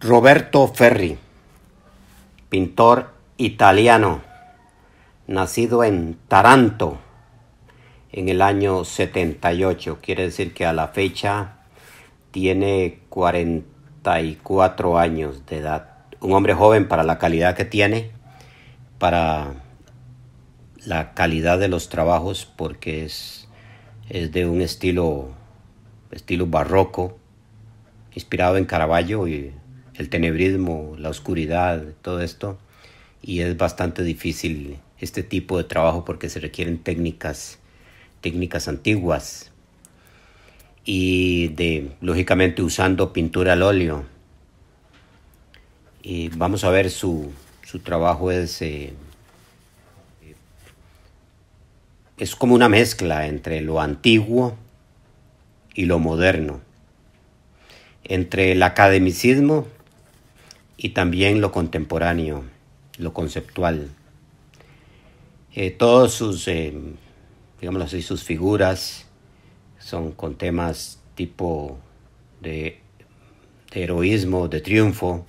Roberto Ferri, pintor italiano, nacido en Taranto en el año 78, quiere decir que a la fecha tiene 44 años de edad. Un hombre joven para la calidad que tiene, para la calidad de los trabajos, porque es, es de un estilo, estilo barroco, inspirado en Caravaggio y el tenebrismo, la oscuridad, todo esto. Y es bastante difícil este tipo de trabajo porque se requieren técnicas, técnicas antiguas y de lógicamente usando pintura al óleo. Y vamos a ver su, su trabajo es eh, es como una mezcla entre lo antiguo y lo moderno, entre el academicismo y también lo contemporáneo, lo conceptual. Eh, todos sus, eh, digamos así, sus figuras son con temas tipo de, heroísmo, de triunfo,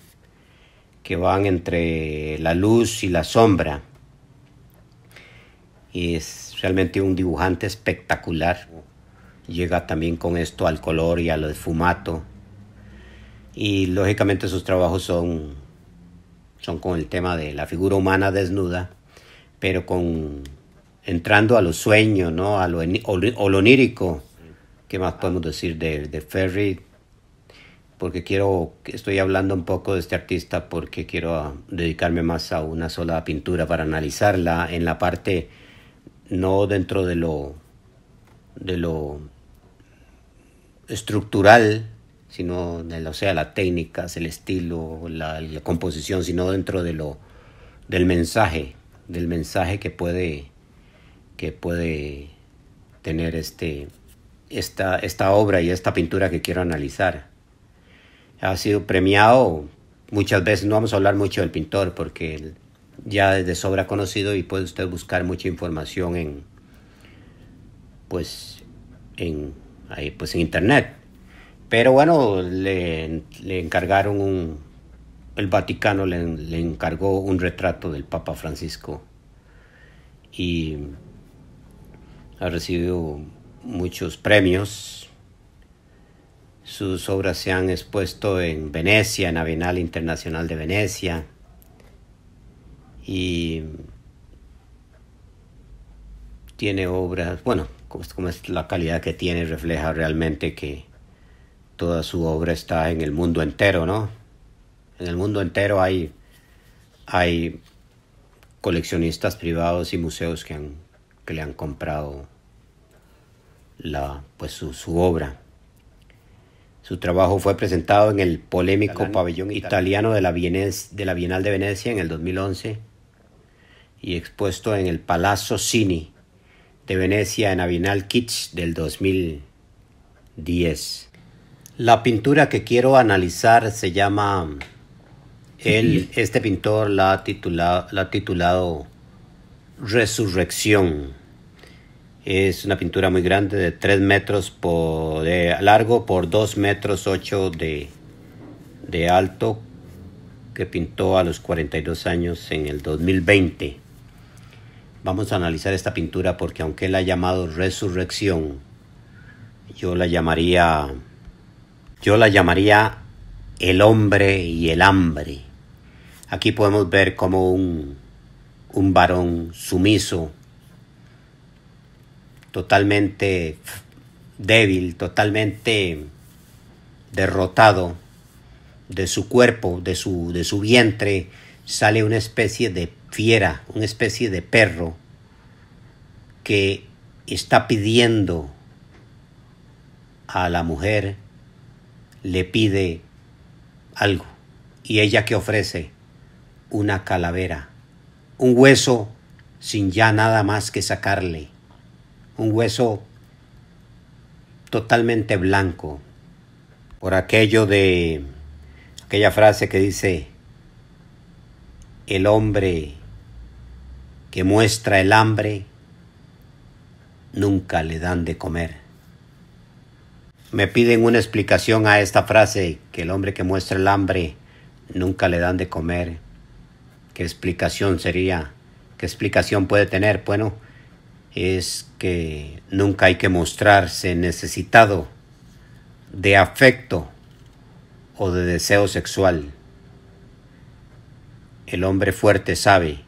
que van entre la luz y la sombra. Y es realmente un dibujante espectacular. Llega también con esto al color y al esfumato y lógicamente sus trabajos son, son con el tema de la figura humana desnuda, pero con entrando a los sueños, ¿no? a lo, o lo onírico. ¿Qué más podemos decir de, Ferry? Porque quiero, estoy hablando un poco de este artista porque quiero ah, dedicarme más a una sola pintura para analizarla en la parte, no dentro de lo, de lo estructural, sino de lo sea, las técnicas, el estilo, la, composición, sino dentro de lo, del mensaje, del mensaje que puede, que puede tener este, esta, obra y esta pintura que quiero analizar. Ha sido premiado muchas veces, no vamos a hablar mucho del pintor porque ya es de sobra conocido y puede usted buscar mucha información en, pues en pues, internet pero bueno, le, encargaron un, el Vaticano le, encargó un retrato del Papa Francisco y ha recibido muchos premios. Sus obras se han expuesto en Venecia, en la Bienal Internacional de Venecia. Y tiene obras, bueno, como es la calidad que tiene, refleja realmente que toda su obra está en el mundo entero, ¿no? En el mundo entero hay, hay coleccionistas privados y museos que, que le han comprado la, pues su, obra. Su trabajo fue presentado en el polémico pabellón italiano de la, de la Bienal de Venecia en el 2011 y expuesto en el Palazzo Cini de Venecia en la Bienal Kitsch del 2010. La pintura que quiero analizar se llama. este pintor la ha, titulado, la titulado Resurrección. Es una pintura muy grande de 3 metros de largo por 2 metros 8 de, de alto que pintó a los 42 años en el 2020. Vamos a analizar esta pintura porque aunque la ha llamado Resurrección, yo la llamaría yo la llamaría el hombre y el hambre. Aquí podemos ver como un, un varón sumiso, totalmente débil, totalmente derrotado de su cuerpo, de su, de su vientre, sale una especie de fiera, una especie de perro que está pidiendo a la mujer le pide algo y ella que ofrece una calavera, un hueso sin ya nada más que sacarle, un hueso totalmente blanco, por aquello de aquella frase que dice, el hombre que muestra el hambre, nunca le dan de comer. Me piden una explicación a esta frase, que el hombre que muestra el hambre nunca le dan de comer. ¿Qué explicación sería? ¿Qué explicación puede tener? Bueno, es que nunca hay que mostrarse necesitado de afecto o de deseo sexual. El hombre fuerte sabe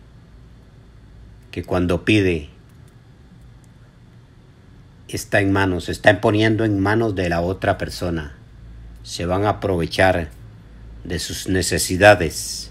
que cuando pide está en manos, se están poniendo en manos de la otra persona. Se van a aprovechar de sus necesidades.